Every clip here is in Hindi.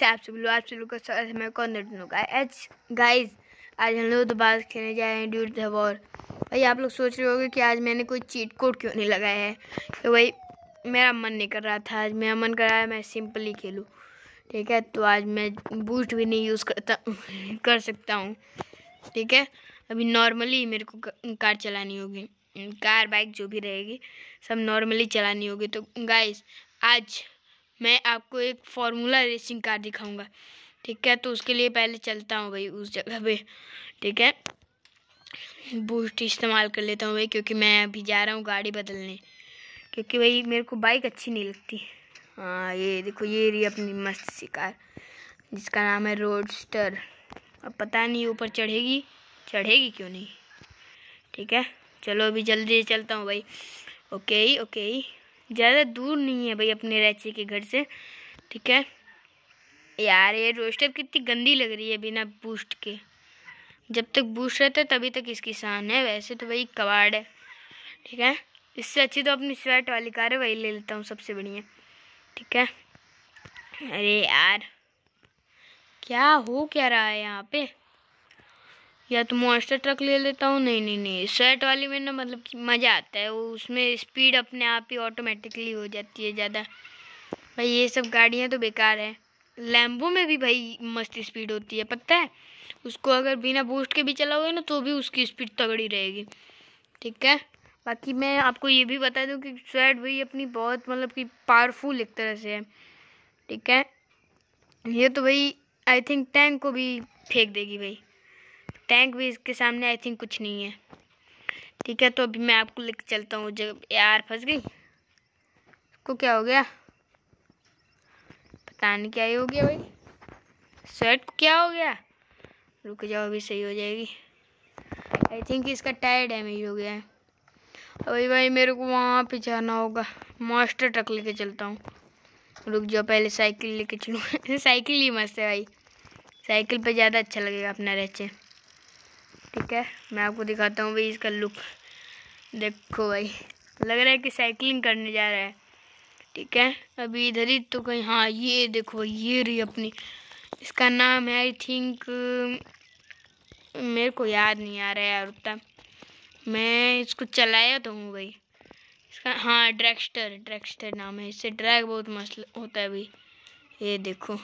से आप सभी लोग आप सभी लोग का है मैं कौन का एच गाइज आज हम लोग दोबारा खेलने जा रहे हैं ड्यूट द वॉर भाई आप लोग सोच रहे होंगे कि आज मैंने कोई चीट कोड क्यों नहीं लगाया है तो भाई मेरा मन नहीं कर रहा था आज मेरा मन कर रहा है मैं सिंपली खेलूँ ठीक है तो आज मैं बूस्ट भी नहीं यूज़ करता कर सकता हूँ ठीक है अभी नॉर्मली मेरे को कार चलानी होगी कार बाइक जो भी रहेगी सब नॉर्मली चलानी होगी तो गाइज आज मैं आपको एक फार्मूला रेसिंग कार दिखाऊंगा ठीक है तो उसके लिए पहले चलता हूँ भाई उस जगह पे ठीक है बूस्ट इस्तेमाल कर लेता हूँ भाई क्योंकि मैं अभी जा रहा हूँ गाड़ी बदलने क्योंकि भाई मेरे को बाइक अच्छी नहीं लगती हाँ ये देखो ये रही अपनी मस्त सी कार जिसका नाम है रोडस्टर अब पता नहीं ऊपर चढ़ेगी चढ़ेगी क्यों नहीं ठीक है चलो अभी जल्दी चलता हूँ भाई ओके ओके ज़्यादा दूर नहीं है भाई अपने रैची के घर से ठीक है यार ये रोस्टर कितनी गंदी लग रही है बिना बूस्ट के जब तक बूस्ट रहता है तभी तक इसकी शान है वैसे तो भाई कबाड़ है ठीक है इससे अच्छी तो अपनी स्वेट वाली कार है वही ले लेता हूँ सबसे बढ़िया ठीक है अरे यार क्या हो क्या रहा है यहाँ पे या तो मॉन्स्टर ट्रक ले लेता हूँ नहीं नहीं नहीं स्वेट वाली में ना मतलब कि मज़ा आता है वो उसमें स्पीड अपने आप ही ऑटोमेटिकली हो जाती है ज़्यादा भाई ये सब गाड़ियाँ तो बेकार है लैम्बो में भी भाई मस्त स्पीड होती है पता है उसको अगर बिना बूस्ट के भी चलाओगे ना तो भी उसकी स्पीड तगड़ी रहेगी ठीक है बाकी मैं आपको ये भी बता दूँ कि स्वेट भाई अपनी बहुत मतलब कि पावरफुल एक तरह से है ठीक है ये तो भाई आई थिंक टैंक को भी फेंक देगी भाई टैंक भी इसके सामने आई थिंक कुछ नहीं है ठीक है तो अभी मैं आपको लेकर चलता हूँ जब यार फंस गई उसको क्या हो गया पता नहीं क्या ही हो गया भाई स्वेट को क्या हो गया रुक जाओ अभी सही हो जाएगी आई थिंक इसका टायर डैमेज हो गया है अभी भाई मेरे को वहाँ पे जाना होगा मास्टर ट्रक लेके चलता हूँ रुक जाओ पहले साइकिल लेके चलूँ साइकिल ही मस्त है भाई साइकिल पे ज़्यादा अच्छा लगेगा अपना रहचे ठीक है मैं आपको दिखाता हूँ भाई इसका लुक देखो भाई लग रहा है कि साइकिलिंग करने जा रहा है ठीक है अभी इधर ही तो कहीं हाँ ये देखो ये रही अपनी इसका नाम है आई थिंक मेरे को याद नहीं आ रहा है यार उतना मैं इसको चलाया तो हूँ भाई इसका हाँ ड्रैक्स्टर ड्रैक्स्टर नाम है इससे ड्रैग बहुत मस्त होता है भाई ये देखो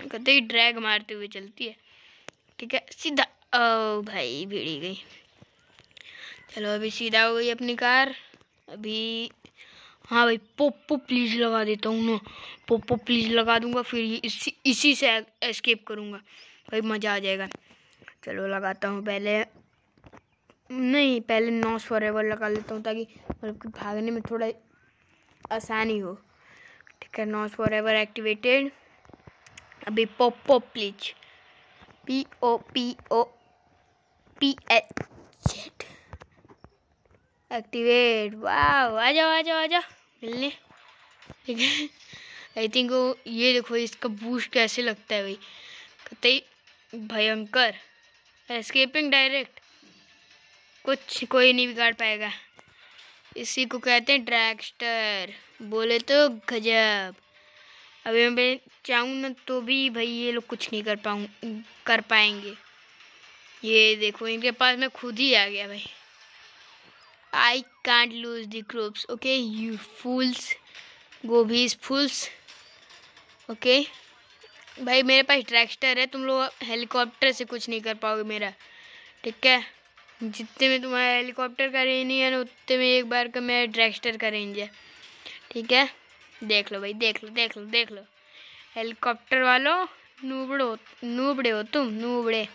कहते ही ड्रैग मारते हुए चलती है ठीक है सीधा ओ भाई भिड़ी गई चलो अभी सीधा हो गई अपनी कार अभी हाँ भाई पोपो प्लीज़ लगा देता हूँ ना पोपो प्लीज़ लगा दूंगा फिर इसी इसी से एस्केप e-, करूँगा भाई मज़ा आ जाएगा चलो लगाता हूँ पहले नहीं पहले नॉस फॉर लगा लेता हूँ ताकि मतलब कि भागने में थोड़ा आसानी हो ठीक है नॉस फॉर एक्टिवेटेड अभी पोपो please P O P O P H Z activate वाह आ जाओ आ जाओ आ जाओ मिलने ठीक है आई थिंक वो ये देखो इसका बूस्ट कैसे लगता है भाई कतई भयंकर एस्केपिंग डायरेक्ट कुछ कोई नहीं बिगाड़ पाएगा इसी को कहते हैं ड्रैक्स्टर बोले तो गजब अभी मैं चाहूँ ना तो भी भाई ये लोग कुछ नहीं कर पाऊँ कर पाएंगे ये देखो इनके पास मैं खुद ही आ गया भाई I can't lose the crops okay you fools गोभी फूल्स ओके भाई मेरे पास ट्रैक्टर है तुम लोग हेलीकॉप्टर से कुछ नहीं कर पाओगे मेरा ठीक है जितने में तुम्हारा हेलीकॉप्टर का रेंज है ना उतने में एक बार का मेरा ट्रैक्टर का रेंज है ठीक है देख लो भाई देख लो देख लो देख लो हेलीकॉप्टर वालों नूबड़ो नूबड़े हो तुम नूबड़े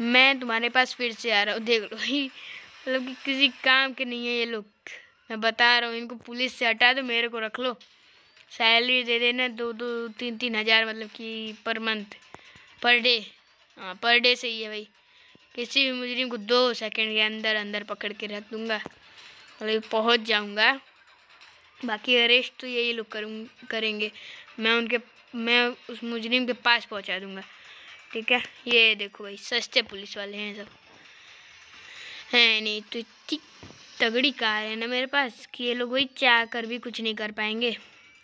मैं तुम्हारे पास फिर से आ रहा हूँ देख लो ही मतलब कि किसी काम के नहीं है ये लोग मैं बता रहा हूँ इनको पुलिस से हटा दो मेरे को रख लो सैलरी दे देना दो दो तीन तीन हज़ार मतलब कि पर मंथ पर डे हाँ पर डे सही है भाई किसी भी मुजरिम को दो सेकंड के अंदर अंदर पकड़ के रख दूँगा मतलब पहुँच जाऊँगा बाकी अरेस्ट तो यही लोग करूँ करेंगे मैं उनके मैं उस मुजरिम के पास पहुँचा दूँगा ठीक है ये देखो भाई सस्ते पुलिस वाले हैं सब है नहीं तो इतनी तगड़ी कार है ना मेरे पास कि ये लोग वही चाह कर भी कुछ नहीं कर पाएंगे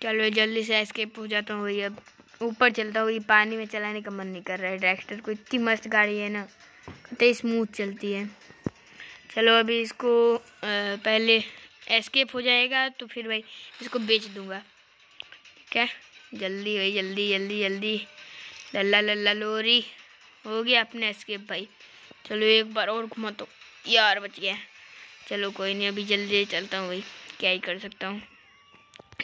चलो जल्दी से एस्केप हो जाता हूँ वही अब ऊपर चलता हूँ ये पानी में चलाने का मन नहीं कर रहा है ट्रैक्टर को इतनी मस्त गाड़ी है ना कते स्मूथ चलती है चलो अभी इसको पहले एस्केप हो जाएगा तो फिर भाई इसको बेच दूँगा ठीक है जल्दी भाई जल्दी जल्दी जल्दी लल्ला लल्ला लोरी हो गया अपने एस्केप भाई चलो एक बार और घुमा तो यार बच गया चलो कोई नहीं अभी जल्दी चलता हूँ भाई क्या ही कर सकता हूँ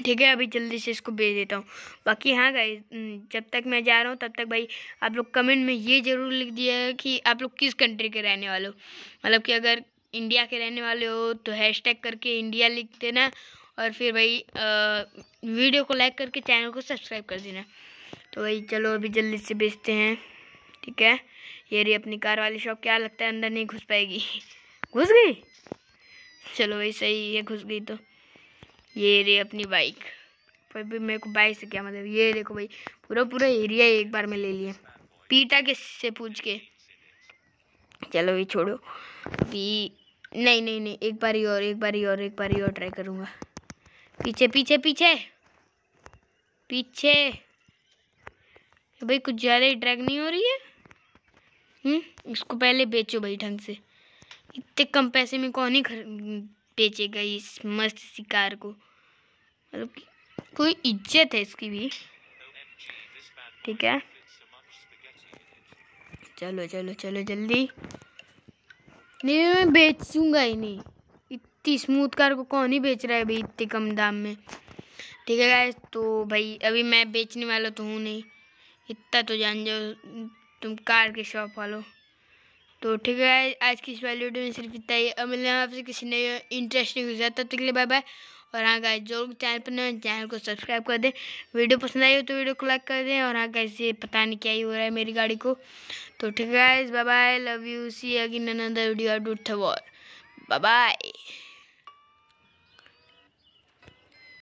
ठीक है अभी जल्दी से इसको भेज देता हूँ बाकी हाँ गाई जब तक मैं जा रहा हूँ तब तक भाई आप लोग कमेंट में ये ज़रूर लिख दिया कि आप लोग किस कंट्री के रहने वाले हो मतलब कि अगर इंडिया के रहने वाले हो तो हैशटैग करके इंडिया लिख देना और फिर भाई आ, वीडियो को लाइक करके चैनल को सब्सक्राइब कर देना तो वही चलो अभी जल्दी से बेचते हैं ठीक है ये रही अपनी कार वाली शॉप क्या लगता है अंदर नहीं घुस पाएगी घुस गई चलो वही सही है घुस गई तो ये रही अपनी बाइक पर भी मेरे को बाइक से क्या मतलब ये देखो भाई पूरा पूरा एरिया एक बार में ले लिया पीटा के से पूछ के चलो भाई छोड़ो अभी नहीं नहीं नहीं एक बार ही और एक बार ही और एक बार ही और ट्राई करूँगा पीछे पीछे पीछे पीछे तो भाई कुछ ज़्यादा ही ड्रैग नहीं हो रही है हम्म इसको पहले बेचो भाई ढंग से इतने कम पैसे में कौन ही खर बेचेगा इस मस्त शिकार को मतलब कोई इज्जत है इसकी भी ठीक है चलो चलो चलो जल्दी नहीं मैं बेचूंगा ही नहीं इतनी स्मूथ कार को कौन ही बेच रहा है भाई इतने कम दाम में ठीक है गाइस तो भाई अभी मैं बेचने वाला तो हूँ नहीं इतना तो जान जाओ तुम कार के शॉप वालों तो ठीक है आज की इस वाली वीडियो में सिर्फ इतना ही अब मिलना आपसे किसी नए इंटरेस्टिंग तब तक के लिए बाय बाय और हाँ गाइस जो लोग चैनल पर नए चैनल को सब्सक्राइब कर दें वीडियो पसंद आई हो तो वीडियो को लाइक कर दें और हाँ गाइस ये पता नहीं क्या ही हो रहा है मेरी गाड़ी को तो ठीक है guys bye bye love you see again another video do थवर बाय बाय